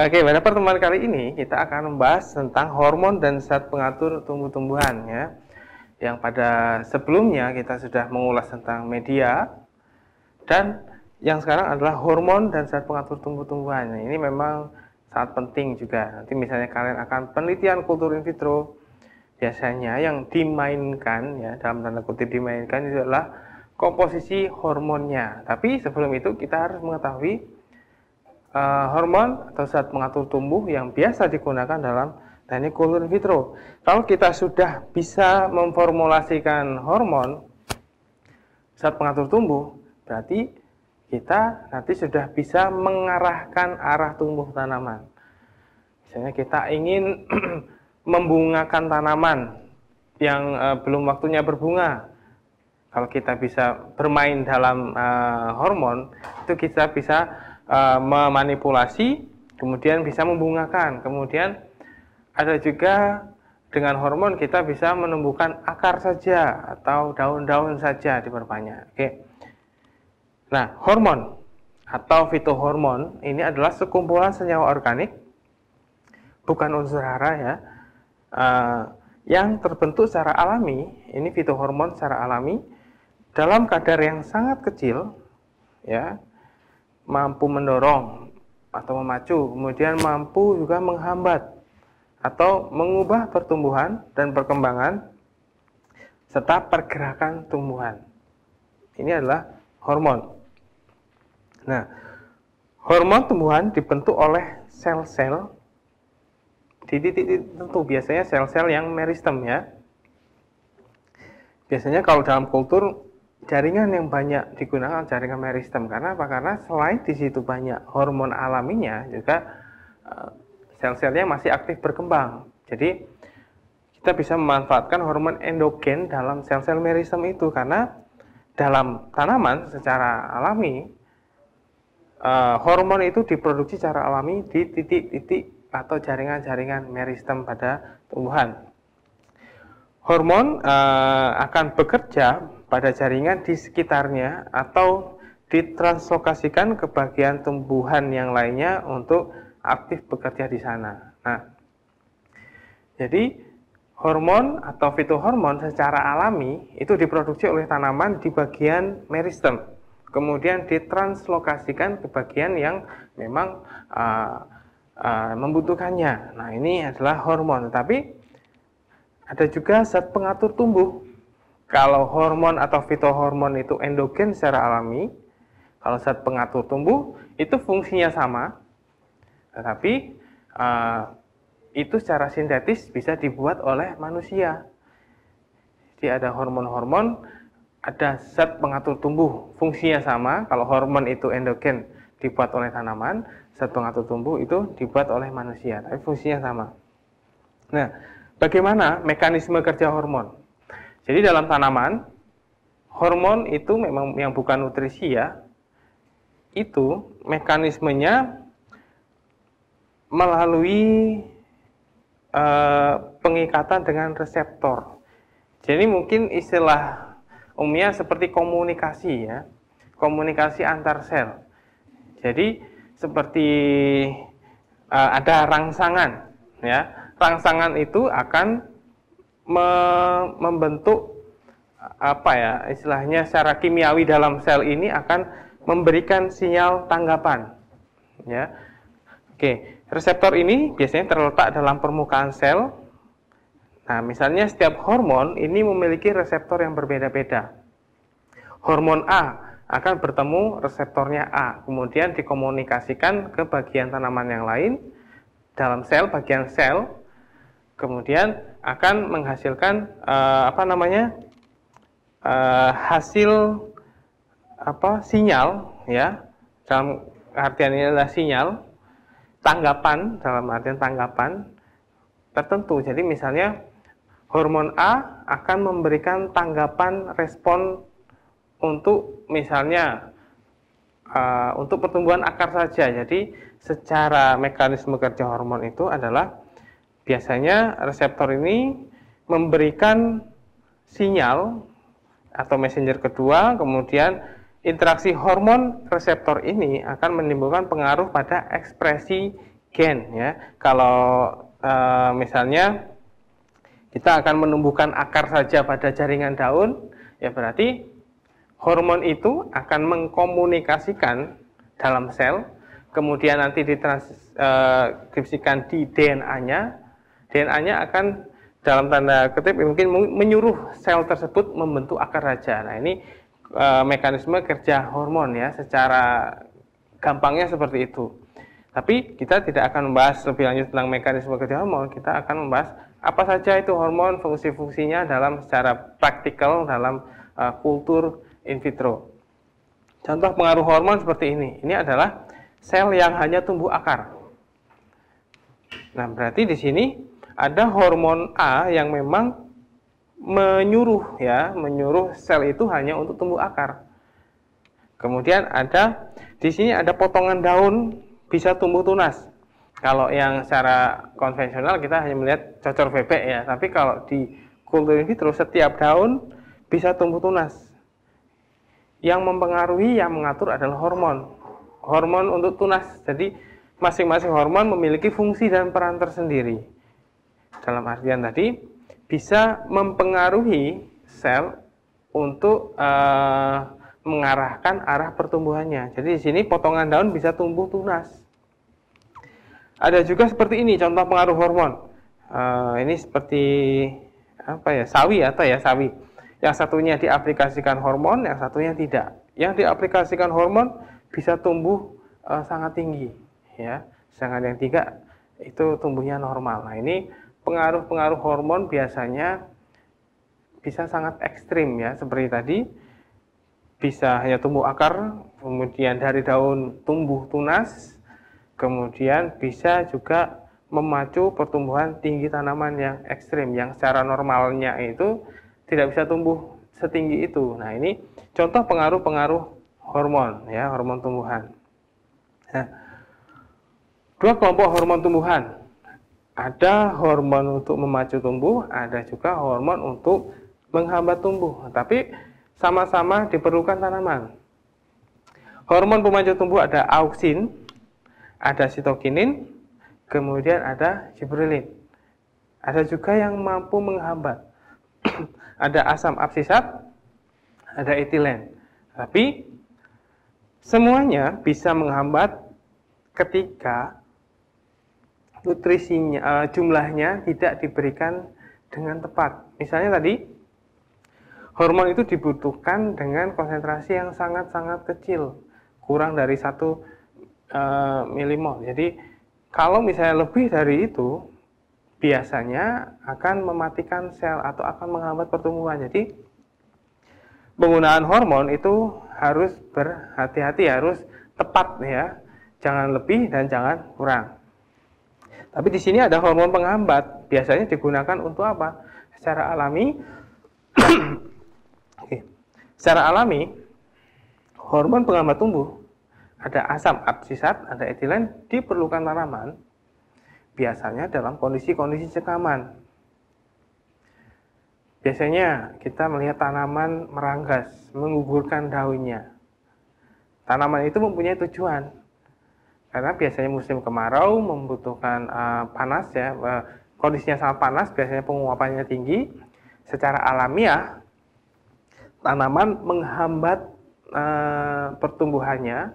Oke, pada pertemuan kali ini kita akan membahas tentang hormon dan zat pengatur tumbuh-tumbuhan ya. Yang pada sebelumnya kita sudah mengulas tentang media dan yang sekarang adalah hormon dan zat pengatur tumbuh-tumbuhan. Ini memang sangat penting juga. Nanti misalnya kalian akan penelitian kultur in vitro biasanya yang dimainkan ya dalam tanda kutip dimainkan itu adalah komposisi hormonnya. Tapi sebelum itu kita harus mengetahui uh, hormon atau zat pengatur tumbuh yang biasa digunakan dalam teknik kultur in vitro. Kalau kita sudah bisa memformulasikan hormon zat pengatur tumbuh, berarti kita nanti sudah bisa mengarahkan arah tumbuh tanaman. Misalnya kita ingin membungakan tanaman yang uh, belum waktunya berbunga. Kalau kita bisa bermain dalam uh, hormon, itu kita bisa Eh, memanipulasi, kemudian bisa membungakan, kemudian ada juga dengan hormon kita bisa menumbuhkan akar saja atau daun-daun saja diperbanyak. Oke. Nah, hormon atau fitohormon ini adalah sekumpulan senyawa organik bukan unsur hara ya. Eh, yang terbentuk secara alami, ini fitohormon secara alami dalam kadar yang sangat kecil ya, mampu mendorong atau memacu, kemudian mampu juga menghambat atau mengubah pertumbuhan dan perkembangan serta pergerakan tumbuhan. Ini adalah hormon. Nah, hormon tumbuhan dibentuk oleh sel-sel di titik-titik tertentu, biasanya sel-sel yang meristem ya. Biasanya kalau dalam kultur jaringan yang banyak digunakan jaringan meristem karena apa? Karena selain di situ banyak hormon alaminya juga eh, sel-selnya masih aktif berkembang. Jadi kita bisa memanfaatkan hormon endogen dalam sel-sel meristem itu karena dalam tanaman secara alami eh, hormon itu diproduksi secara alami di titik-titik atau jaringan-jaringan meristem pada tumbuhan. Hormon eh, akan bekerja pada jaringan di sekitarnya atau ditranslokasikan ke bagian tumbuhan yang lainnya untuk aktif bekerja di sana. Nah, jadi hormon atau fitohormon secara alami itu diproduksi oleh tanaman di bagian meristem, kemudian ditranslokasikan ke bagian yang memang uh, uh, membutuhkannya. Nah, ini adalah hormon, tapi ada juga zat pengatur tumbuh kalau hormon atau fitohormon itu endogen secara alami, kalau zat pengatur tumbuh itu fungsinya sama, tetapi uh, itu secara sintetis bisa dibuat oleh manusia. Jadi ada hormon-hormon, ada zat pengatur tumbuh, fungsinya sama. Kalau hormon itu endogen dibuat oleh tanaman, zat pengatur tumbuh itu dibuat oleh manusia, tapi fungsinya sama. Nah, bagaimana mekanisme kerja hormon? Jadi dalam tanaman, hormon itu memang yang bukan nutrisi ya, itu mekanismenya melalui e, pengikatan dengan reseptor. Jadi mungkin istilah umumnya seperti komunikasi ya, komunikasi antar sel. Jadi seperti e, ada rangsangan ya, rangsangan itu akan me membentuk apa ya istilahnya secara kimiawi dalam sel ini akan memberikan sinyal tanggapan ya oke reseptor ini biasanya terletak dalam permukaan sel nah misalnya setiap hormon ini memiliki reseptor yang berbeda-beda hormon A akan bertemu reseptornya A kemudian dikomunikasikan ke bagian tanaman yang lain dalam sel bagian sel kemudian akan menghasilkan uh, apa namanya uh, hasil apa sinyal ya dalam artian ini adalah sinyal tanggapan dalam artian tanggapan tertentu jadi misalnya hormon A akan memberikan tanggapan respon untuk misalnya uh, untuk pertumbuhan akar saja jadi secara mekanisme kerja hormon itu adalah Biasanya reseptor ini memberikan sinyal atau messenger kedua, kemudian interaksi hormon reseptor ini akan menimbulkan pengaruh pada ekspresi gen ya. Kalau e, misalnya kita akan menumbuhkan akar saja pada jaringan daun, ya berarti hormon itu akan mengkomunikasikan dalam sel, kemudian nanti ditranskripsikan eh, di DNA-nya DNA-nya akan dalam tanda kutip mungkin menyuruh sel tersebut membentuk akar raja. Nah ini e, mekanisme kerja hormon ya secara gampangnya seperti itu. Tapi kita tidak akan membahas lebih lanjut tentang mekanisme kerja hormon. Kita akan membahas apa saja itu hormon, fungsi-fungsinya dalam secara praktikal dalam e, kultur in vitro. Contoh pengaruh hormon seperti ini. Ini adalah sel yang hanya tumbuh akar. Nah berarti di sini ada hormon A yang memang menyuruh ya, menyuruh sel itu hanya untuk tumbuh akar. Kemudian ada di sini ada potongan daun bisa tumbuh tunas. Kalau yang secara konvensional kita hanya melihat cocor bebek ya, tapi kalau di kultur in vitro setiap daun bisa tumbuh tunas. Yang mempengaruhi yang mengatur adalah hormon. Hormon untuk tunas. Jadi masing-masing hormon memiliki fungsi dan peran tersendiri dalam artian tadi bisa mempengaruhi sel untuk uh, mengarahkan arah pertumbuhannya. Jadi di sini potongan daun bisa tumbuh tunas. Ada juga seperti ini contoh pengaruh hormon. Uh, ini seperti apa ya sawi atau ya sawi. Yang satunya diaplikasikan hormon, yang satunya tidak. Yang diaplikasikan hormon bisa tumbuh uh, sangat tinggi, ya. Sedangkan yang tiga itu tumbuhnya normal. Nah ini pengaruh-pengaruh hormon biasanya bisa sangat ekstrim ya seperti tadi bisa hanya tumbuh akar kemudian dari daun tumbuh tunas kemudian bisa juga memacu pertumbuhan tinggi tanaman yang ekstrim yang secara normalnya itu tidak bisa tumbuh setinggi itu nah ini contoh pengaruh-pengaruh hormon ya hormon tumbuhan nah, dua kelompok hormon tumbuhan ada hormon untuk memacu tumbuh, ada juga hormon untuk menghambat tumbuh, tapi sama-sama diperlukan tanaman. Hormon pemacu tumbuh ada auksin, ada sitokinin, kemudian ada gibberelin. Ada juga yang mampu menghambat. ada asam absisat, ada etilen. Tapi semuanya bisa menghambat ketika nutrisinya uh, jumlahnya tidak diberikan dengan tepat. Misalnya tadi hormon itu dibutuhkan dengan konsentrasi yang sangat-sangat kecil, kurang dari satu uh, milimol. Jadi kalau misalnya lebih dari itu biasanya akan mematikan sel atau akan menghambat pertumbuhan. Jadi penggunaan hormon itu harus berhati-hati, harus tepat ya. Jangan lebih dan jangan kurang. Tapi di sini ada hormon penghambat, biasanya digunakan untuk apa? Secara alami, secara alami hormon penghambat tumbuh ada asam absisat, ada etilen diperlukan tanaman biasanya dalam kondisi-kondisi cekaman. Biasanya kita melihat tanaman meranggas, menggugurkan daunnya. Tanaman itu mempunyai tujuan, karena biasanya musim kemarau membutuhkan uh, panas ya uh, kondisinya sangat panas biasanya penguapannya tinggi secara alamiah tanaman menghambat uh, pertumbuhannya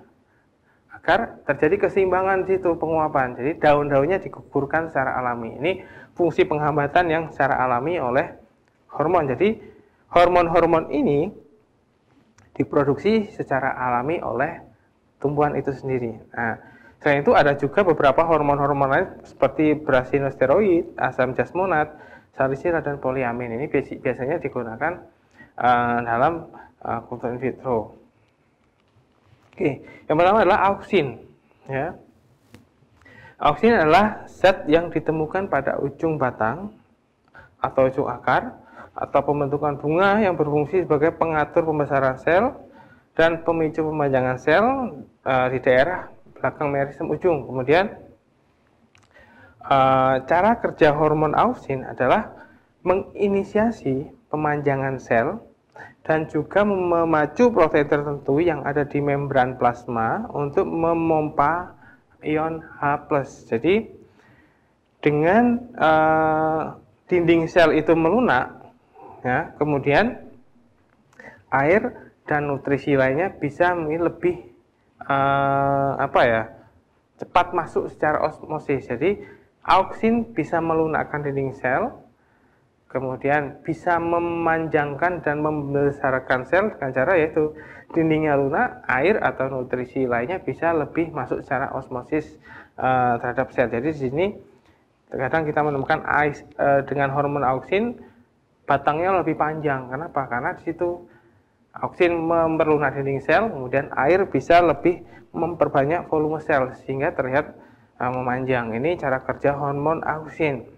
agar terjadi keseimbangan di situ penguapan. Jadi daun-daunnya dikuburkan secara alami. Ini fungsi penghambatan yang secara alami oleh hormon. Jadi hormon-hormon ini diproduksi secara alami oleh tumbuhan itu sendiri. Nah, Selain itu ada juga beberapa hormon-hormon lain seperti brasinosteroid, asam jasmonat, salisilat dan poliamin. Ini biasanya digunakan uh, dalam uh, kultur in vitro. Oke, yang pertama adalah auksin. Ya. Auksin adalah zat yang ditemukan pada ujung batang atau ujung akar atau pembentukan bunga yang berfungsi sebagai pengatur pembesaran sel dan pemicu pemanjangan sel uh, di daerah belakang meristem ujung. Kemudian eh, cara kerja hormon auksin adalah menginisiasi pemanjangan sel dan juga memacu protein tertentu yang ada di membran plasma untuk memompa ion H+. Jadi dengan eh, dinding sel itu melunak, ya, kemudian air dan nutrisi lainnya bisa lebih uh, apa ya cepat masuk secara osmosis. Jadi auksin bisa melunakkan dinding sel, kemudian bisa memanjangkan dan membesarkan sel dengan cara yaitu dindingnya lunak, air atau nutrisi lainnya bisa lebih masuk secara osmosis uh, terhadap sel. Jadi di sini terkadang kita menemukan ais, uh, dengan hormon auksin batangnya lebih panjang. Kenapa? Karena di situ Oksigen memperlunak dinding sel, kemudian air bisa lebih memperbanyak volume sel sehingga terlihat eh, memanjang. Ini cara kerja hormon ausin.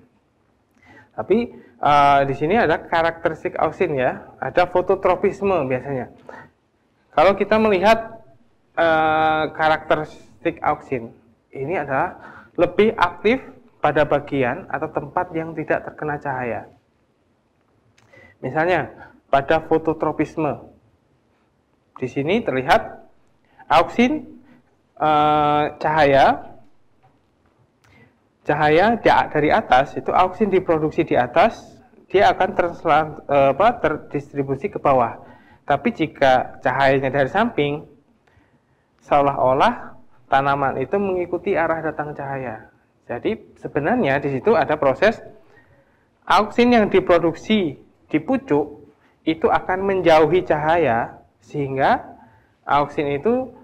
Tapi uh, di sini ada karakteristik ausin ya, ada fototropisme biasanya. Kalau kita melihat uh, karakteristik ausin, ini adalah lebih aktif pada bagian atau tempat yang tidak terkena cahaya. Misalnya pada fototropisme, di sini terlihat auksin e, cahaya cahaya dari atas itu auksin diproduksi di atas dia akan eh, apa, terdistribusi ke bawah. Tapi jika cahayanya dari samping seolah-olah tanaman itu mengikuti arah datang cahaya. Jadi sebenarnya di situ ada proses auksin yang diproduksi di pucuk itu akan menjauhi cahaya sehingga auksin itu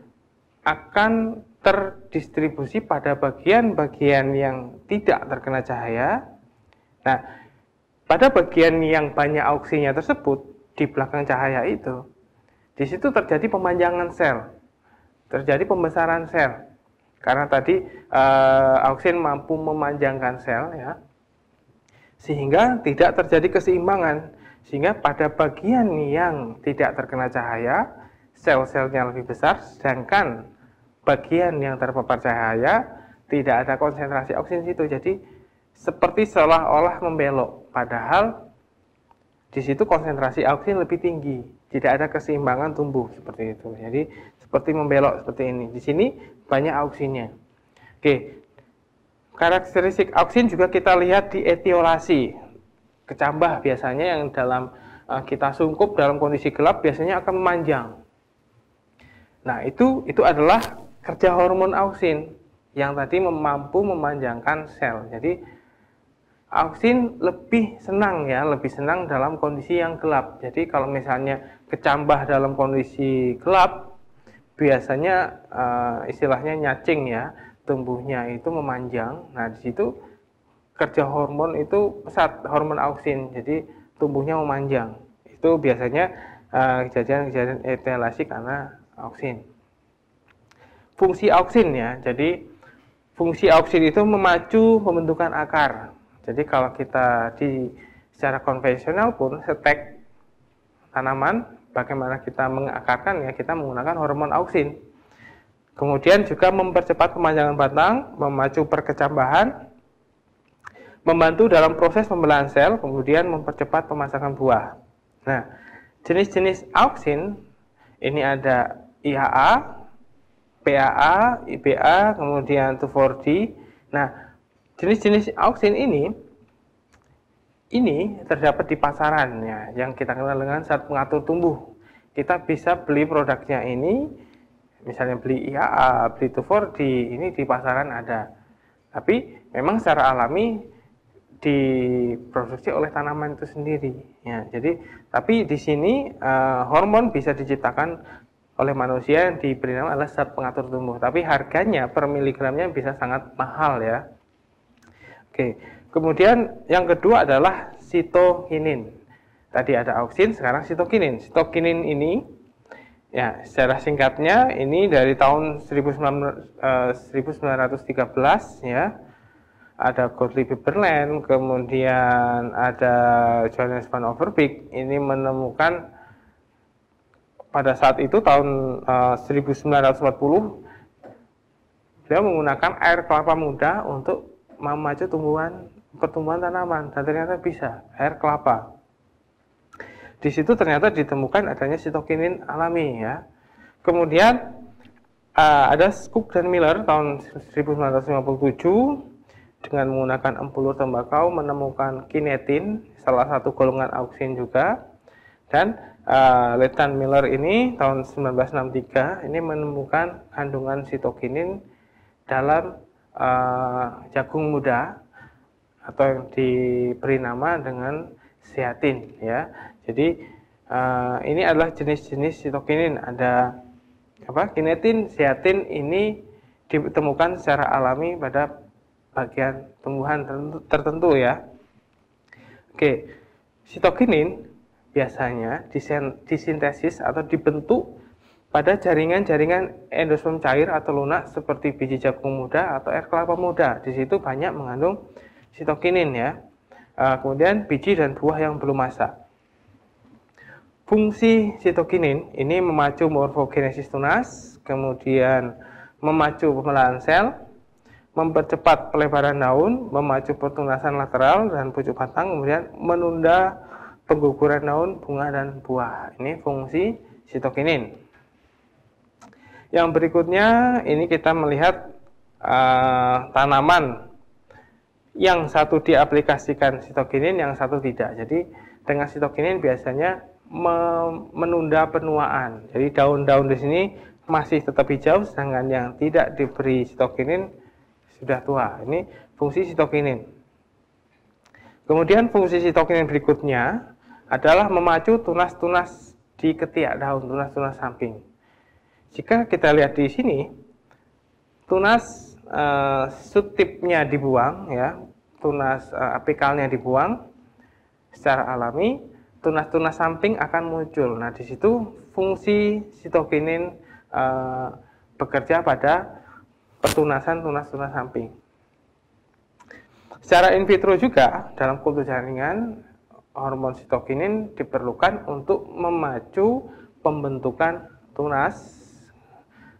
akan terdistribusi pada bagian-bagian yang tidak terkena cahaya. Nah, pada bagian yang banyak auksinya tersebut di belakang cahaya itu, di situ terjadi pemanjangan sel, terjadi pembesaran sel. Karena tadi eh, auksin mampu memanjangkan sel ya. Sehingga tidak terjadi keseimbangan sehingga pada bagian yang tidak terkena cahaya, sel-selnya lebih besar, sedangkan bagian yang terpapar cahaya tidak ada konsentrasi oksigen situ. Jadi seperti seolah-olah membelok, padahal di situ konsentrasi oksigen lebih tinggi. Tidak ada keseimbangan tumbuh seperti itu. Jadi seperti membelok seperti ini. Di sini banyak oksinnya. Oke. Karakteristik auksin juga kita lihat di etiolasi kecambah biasanya yang dalam eh, kita sungkup dalam kondisi gelap biasanya akan memanjang. Nah, itu itu adalah kerja hormon auksin yang tadi mampu memanjangkan sel. Jadi auksin lebih senang ya, lebih senang dalam kondisi yang gelap. Jadi kalau misalnya kecambah dalam kondisi gelap biasanya uh, istilahnya nyacing ya, tumbuhnya itu memanjang. Nah, di situ kerja hormon itu pesat hormon auksin jadi tumbuhnya memanjang itu biasanya kejadian eh, kejadian-kejadian etilasi karena auksin fungsi auksin ya jadi fungsi auksin itu memacu pembentukan akar jadi kalau kita di secara konvensional pun setek tanaman bagaimana kita mengakarkan ya kita menggunakan hormon auksin kemudian juga mempercepat pemanjangan batang memacu perkecambahan membantu dalam proses pembelahan sel, kemudian mempercepat pemasakan buah. Nah, jenis-jenis auksin ini ada IAA, PAA, IPA, kemudian 2,4-D. Nah, jenis-jenis auksin ini ini terdapat di pasaran ya, yang kita kenal dengan saat pengatur tumbuh. Kita bisa beli produknya ini, misalnya beli IAA, beli 2,4-D, ini di pasaran ada. Tapi memang secara alami diproduksi oleh tanaman itu sendiri. Ya, jadi tapi di sini uh, hormon bisa diciptakan oleh manusia yang diberi nama adalah zat pengatur tumbuh. Tapi harganya per miligramnya bisa sangat mahal ya. Oke, kemudian yang kedua adalah sitokinin. Tadi ada auksin, sekarang sitokinin. Sitokinin ini ya secara singkatnya ini dari tahun 19, uh, 1913 ya ada Gottlieb Berlin, kemudian ada Johannes van Overbeek ini menemukan pada saat itu tahun eh, uh, 1940 dia menggunakan air kelapa muda untuk memacu tumbuhan pertumbuhan tanaman dan ternyata bisa air kelapa. Di situ ternyata ditemukan adanya sitokinin alami ya. Kemudian uh, ada Cook dan Miller tahun 1957 dengan menggunakan empulur tembakau menemukan kinetin, salah satu golongan auksin juga. Dan uh, eh, Letan Miller ini tahun 1963 ini menemukan kandungan sitokinin dalam uh, jagung muda atau yang diberi nama dengan siatin ya. Jadi uh, ini adalah jenis-jenis sitokinin ada apa kinetin, siatin ini ditemukan secara alami pada bagian tumbuhan tertentu ya. Oke, sitokinin biasanya disintesis atau dibentuk pada jaringan-jaringan endosperm cair atau lunak seperti biji jagung muda atau air kelapa muda. Di situ banyak mengandung sitokinin ya. Eh, kemudian biji dan buah yang belum masak. Fungsi sitokinin ini memacu morfogenesis tunas, kemudian memacu pemelahan sel, mempercepat pelebaran daun, memacu pertunasan lateral dan pucuk batang, kemudian menunda pengguguran daun, bunga, dan buah. Ini fungsi sitokinin. Yang berikutnya, ini kita melihat uh, tanaman yang satu diaplikasikan sitokinin, yang satu tidak. Jadi, dengan sitokinin biasanya menunda penuaan. Jadi, daun-daun di sini masih tetap hijau, sedangkan yang tidak diberi sitokinin sudah tua. Ini fungsi sitokinin. Kemudian fungsi sitokinin berikutnya adalah memacu tunas-tunas di ketiak daun, tunas-tunas samping. Jika kita lihat di sini, tunas e, eh, subtipnya dibuang, ya, tunas e, apikalnya dibuang secara alami, tunas-tunas samping akan muncul. Nah, di situ fungsi sitokinin e, bekerja pada pertunasan tunas-tunas samping. Secara in vitro juga dalam kultur jaringan hormon sitokinin diperlukan untuk memacu pembentukan tunas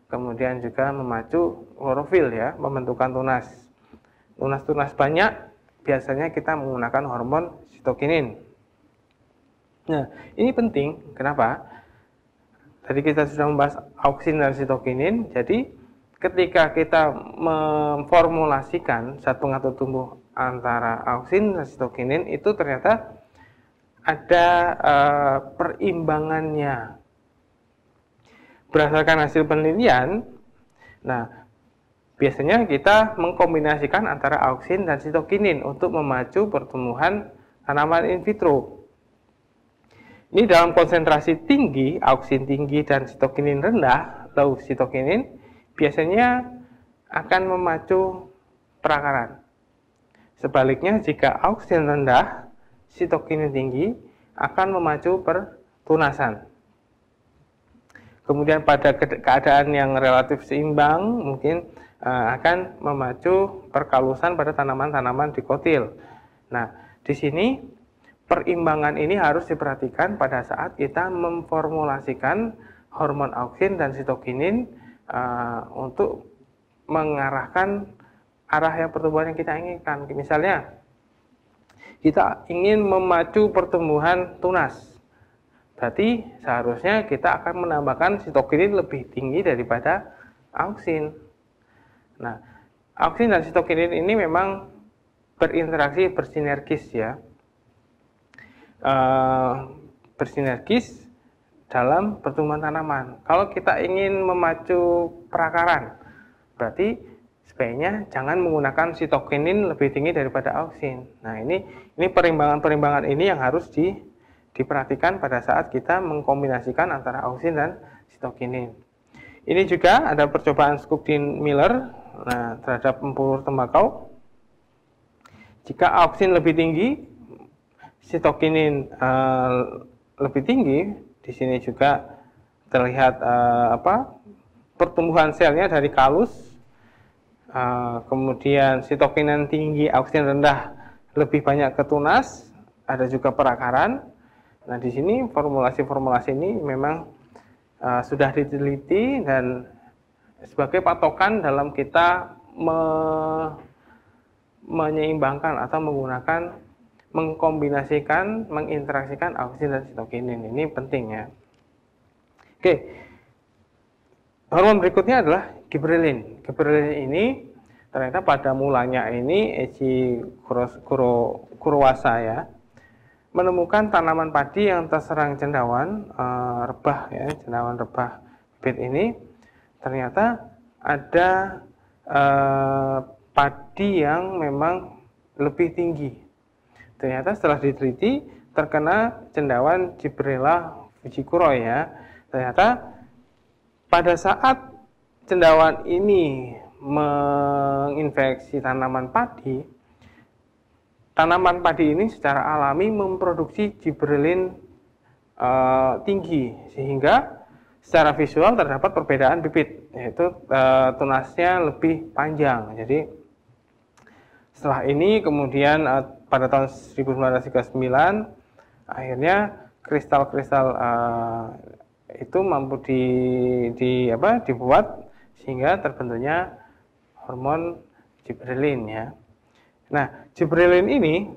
kemudian juga memacu klorofil ya pembentukan tunas tunas-tunas banyak biasanya kita menggunakan hormon sitokinin nah ini penting kenapa tadi kita sudah membahas auksin dan sitokinin jadi ketika kita memformulasikan zat pengatur tumbuh antara auksin dan sitokinin itu ternyata ada uh, perimbangannya. Berdasarkan hasil penelitian, nah biasanya kita mengkombinasikan antara auksin dan sitokinin untuk memacu pertumbuhan tanaman in vitro. Ini dalam konsentrasi tinggi, auksin tinggi dan sitokinin rendah, low sitokinin, biasanya akan memacu perakaran. Sebaliknya, jika auksin rendah, sitokin tinggi akan memacu pertunasan. Kemudian pada keadaan yang relatif seimbang mungkin eh, akan memacu perkalusan pada tanaman-tanaman dikotil. Nah, di sini perimbangan ini harus diperhatikan pada saat kita memformulasikan hormon auksin dan sitokinin Eh, untuk mengarahkan arah yang pertumbuhan yang kita inginkan. Misalnya, kita ingin memacu pertumbuhan tunas. Berarti seharusnya kita akan menambahkan sitokinin lebih tinggi daripada auksin. Nah, auksin dan sitokinin ini memang berinteraksi bersinergis ya. Uh, bersinergis dalam pertumbuhan tanaman. Kalau kita ingin memacu perakaran, berarti sebaiknya jangan menggunakan sitokinin lebih tinggi daripada auksin. Nah, ini ini perimbangan-perimbangan ini yang harus di, diperhatikan pada saat kita mengkombinasikan antara auksin dan sitokinin. Ini juga ada percobaan Skupdin Miller nah, terhadap tempur tembakau. Jika auksin lebih tinggi, sitokinin uh, eh, lebih tinggi, di sini juga terlihat uh, apa pertumbuhan selnya dari kalus Uh, kemudian yang tinggi, auksin rendah, lebih banyak ke tunas, ada juga perakaran. Nah, di sini formulasi-formulasi ini memang uh, sudah diteliti dan sebagai patokan dalam kita me menyeimbangkan atau menggunakan mengkombinasikan, menginteraksikan auksin dan sitokinin. Ini penting ya. Oke. Hormon berikutnya adalah gibberellin. Gibberellin ini ternyata pada mulanya ini Eji Kuro, ya menemukan tanaman padi yang terserang cendawan e, rebah ya, cendawan rebah bibit ini ternyata ada e, padi yang memang lebih tinggi Ternyata setelah diteliti terkena cendawan Cibrella Fujikuro ya. Ternyata pada saat cendawan ini menginfeksi tanaman padi, tanaman padi ini secara alami memproduksi gibberelin e, eh, tinggi sehingga secara visual terdapat perbedaan bibit yaitu e, tunasnya lebih panjang. Jadi setelah ini kemudian uh, pada tahun 1939 akhirnya kristal-kristal uh, itu mampu di, di apa dibuat sehingga terbentuknya hormon gibberellin ya. Nah, gibberellin ini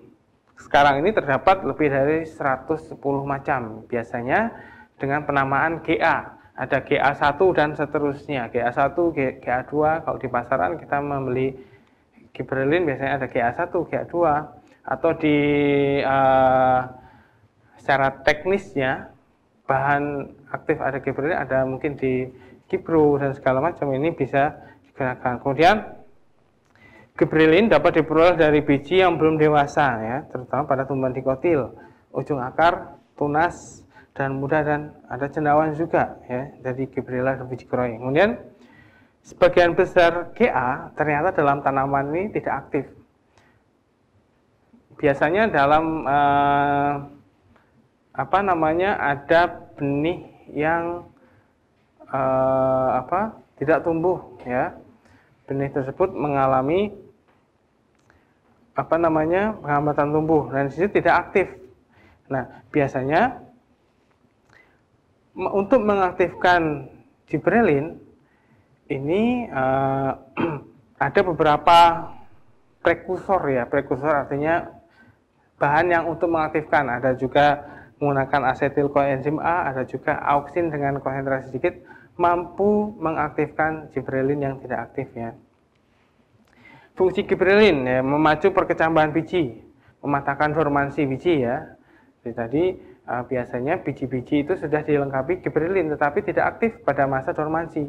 sekarang ini terdapat lebih dari 110 macam biasanya dengan penamaan GA. Ada GA1 dan seterusnya. GA1, GA2 kalau di pasaran kita membeli di biasanya ada GA1, GA2 atau di uh, secara teknisnya bahan aktif ada di ada mungkin di Kipru dan segala macam ini bisa digunakan. Kemudian Gibrelin dapat diperoleh dari biji yang belum dewasa ya, terutama pada tumbuhan dikotil, ujung akar, tunas, dan mudah dan ada cendawan juga ya dari Gibrella dan biji kroy. Kemudian Sebagian besar GA ternyata dalam tanaman ini tidak aktif. Biasanya dalam eh, apa namanya ada benih yang eh, apa tidak tumbuh ya. Benih tersebut mengalami apa namanya penghambatan tumbuh dan situ tidak aktif. Nah, biasanya untuk mengaktifkan gibberellin ini uh, ada beberapa prekursor ya prekursor artinya bahan yang untuk mengaktifkan ada juga menggunakan asetil koenzim A ada juga auksin dengan konsentrasi sedikit mampu mengaktifkan gibberellin yang tidak aktif ya fungsi gibberellin ya, memacu perkecambahan biji mematahkan formasi biji ya jadi tadi eh, biasanya biji-biji itu sudah dilengkapi gibberellin tetapi tidak aktif pada masa dormansi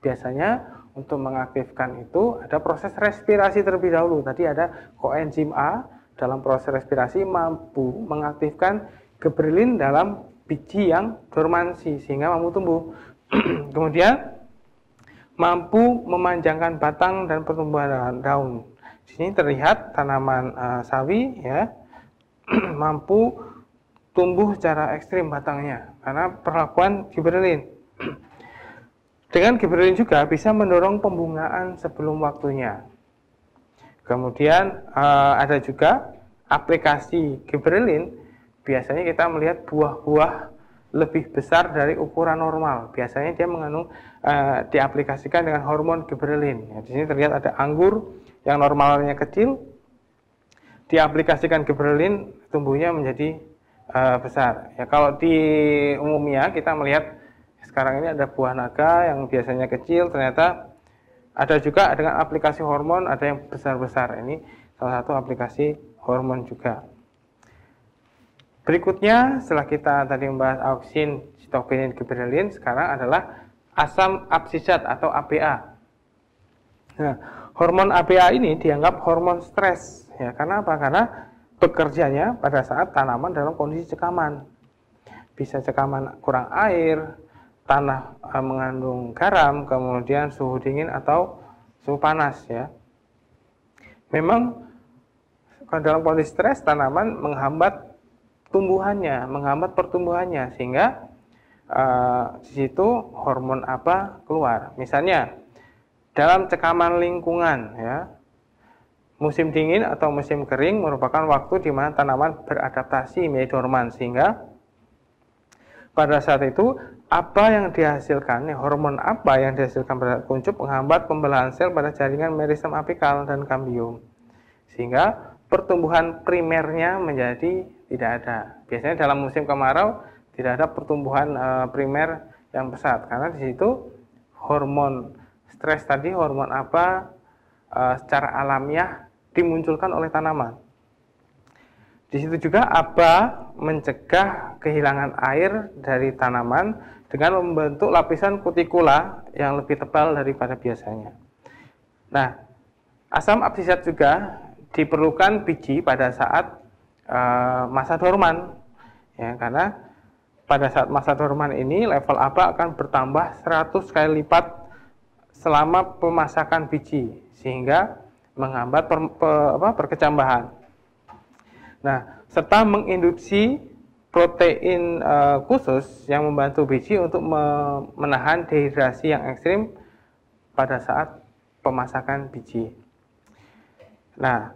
Biasanya untuk mengaktifkan itu ada proses respirasi terlebih dahulu. Tadi ada koenzim A dalam proses respirasi mampu mengaktifkan geberlin dalam biji yang dormansi sehingga mampu tumbuh. Kemudian mampu memanjangkan batang dan pertumbuhan daun. Di sini terlihat tanaman uh, sawi ya mampu tumbuh secara ekstrim batangnya karena perlakuan giberlin. Dengan gibberellin juga bisa mendorong pembungaan sebelum waktunya. Kemudian eh, ada juga aplikasi gibberellin. biasanya kita melihat buah-buah lebih besar dari ukuran normal. Biasanya dia mengandung eh, diaplikasikan dengan hormon gibberellin. Ya, di sini terlihat ada anggur yang normalnya kecil, diaplikasikan Gibrilin tumbuhnya menjadi uh, besar. Ya kalau di umumnya kita melihat sekarang ini ada buah naga yang biasanya kecil ternyata ada juga dengan aplikasi hormon ada yang besar-besar ini salah satu aplikasi hormon juga berikutnya setelah kita tadi membahas auksin sitokin gibberelin sekarang adalah asam absisat atau APA nah, hormon APA ini dianggap hormon stres ya karena apa karena bekerjanya pada saat tanaman dalam kondisi cekaman bisa cekaman kurang air tanah eh, mengandung garam, kemudian suhu dingin atau suhu panas ya. Memang dalam kondisi stres tanaman menghambat tumbuhannya, menghambat pertumbuhannya sehingga uh, di situ hormon apa keluar. Misalnya dalam cekaman lingkungan ya. Musim dingin atau musim kering merupakan waktu di mana tanaman beradaptasi menjadi dorman sehingga pada saat itu apa yang dihasilkan, hormon apa yang dihasilkan pada kuncup menghambat pembelahan sel pada jaringan meristem apikal dan kambium. Sehingga pertumbuhan primernya menjadi tidak ada. Biasanya dalam musim kemarau tidak ada pertumbuhan e, primer yang pesat karena di situ hormon stres tadi hormon apa e, secara alamiah dimunculkan oleh tanaman. Di situ juga apa mencegah kehilangan air dari tanaman dengan membentuk lapisan kutikula yang lebih tebal daripada biasanya. Nah, asam absisat juga diperlukan biji pada saat e, masa dorman, ya karena pada saat masa dorman ini level aba akan bertambah 100 kali lipat selama pemasakan biji sehingga menghambat per, per, apa, perkecambahan. Nah, serta menginduksi protein uh, khusus yang membantu biji untuk me menahan dehidrasi yang ekstrim pada saat pemasakan biji. Nah,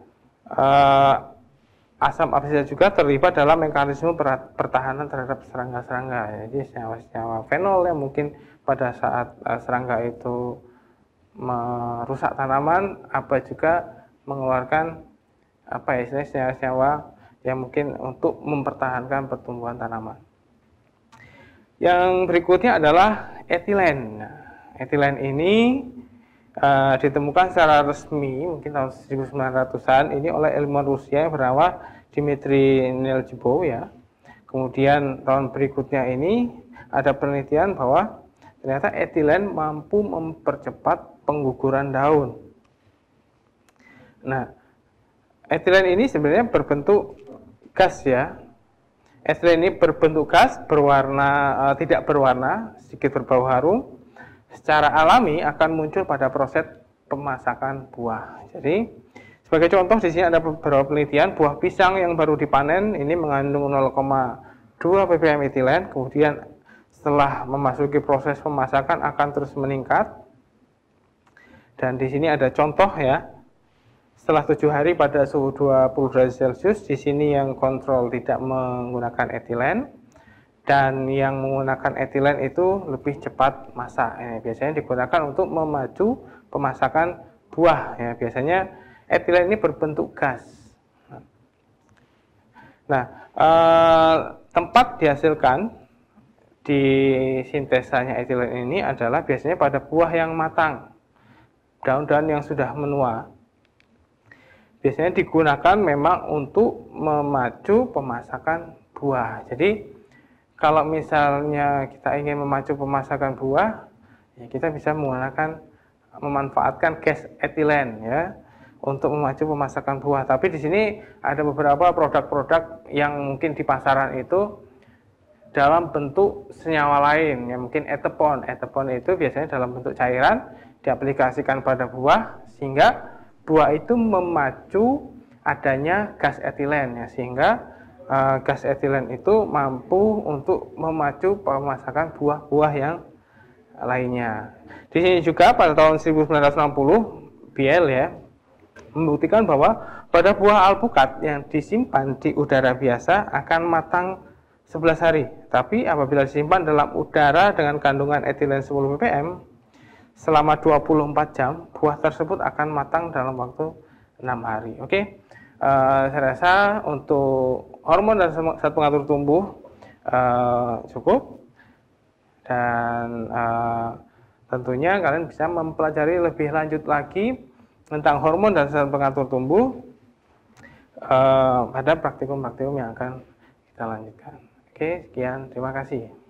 uh, asam absisa juga terlibat dalam mekanisme pertahanan terhadap serangga-serangga. Jadi senyawa-senyawa fenol yang mungkin pada saat uh, serangga itu merusak tanaman, apa juga mengeluarkan apa ya senyawa-senyawa yang mungkin untuk mempertahankan pertumbuhan tanaman. Yang berikutnya adalah etilen. Etilen ini uh, ditemukan secara resmi mungkin tahun 1900-an ini oleh ilmuwan Rusia yang bernama Dmitri Neljebov ya. Kemudian tahun berikutnya ini ada penelitian bahwa ternyata etilen mampu mempercepat pengguguran daun. Nah, etilen ini sebenarnya berbentuk gas ya. etilen ini berbentuk gas, berwarna e, tidak berwarna, sedikit berbau harum. Secara alami akan muncul pada proses pemasakan buah. Jadi sebagai contoh di sini ada beberapa penelitian buah pisang yang baru dipanen ini mengandung 0,2 ppm etilen, kemudian setelah memasuki proses pemasakan akan terus meningkat. Dan di sini ada contoh ya setelah tujuh hari pada suhu 20 derajat Celcius, di sini yang kontrol tidak menggunakan etilen dan yang menggunakan etilen itu lebih cepat masak. Ya, biasanya digunakan untuk memacu pemasakan buah. Ya, biasanya etilen ini berbentuk gas. Nah, eh, tempat dihasilkan di sintesanya etilen ini adalah biasanya pada buah yang matang, daun-daun yang sudah menua biasanya digunakan memang untuk memacu pemasakan buah. Jadi kalau misalnya kita ingin memacu pemasakan buah, ya kita bisa menggunakan memanfaatkan gas etilen ya untuk memacu pemasakan buah. Tapi di sini ada beberapa produk-produk yang mungkin di pasaran itu dalam bentuk senyawa lain, ya mungkin etepon. Etepon itu biasanya dalam bentuk cairan diaplikasikan pada buah sehingga buah itu memacu adanya gas etilen ya sehingga uh, gas etilen itu mampu untuk memacu pemasakan buah-buah yang lainnya. Di sini juga pada tahun 1960 B.L. ya membuktikan bahwa pada buah alpukat yang disimpan di udara biasa akan matang 11 hari. Tapi apabila disimpan dalam udara dengan kandungan etilen 10 ppm selama 24 jam, buah tersebut akan matang dalam waktu 6 hari. Oke, okay? uh, eh, saya rasa untuk hormon dan zat pengatur tumbuh uh, cukup dan uh, tentunya kalian bisa mempelajari lebih lanjut lagi tentang hormon dan zat pengatur tumbuh uh, pada praktikum-praktikum yang akan kita lanjutkan. Oke, okay, sekian. Terima kasih.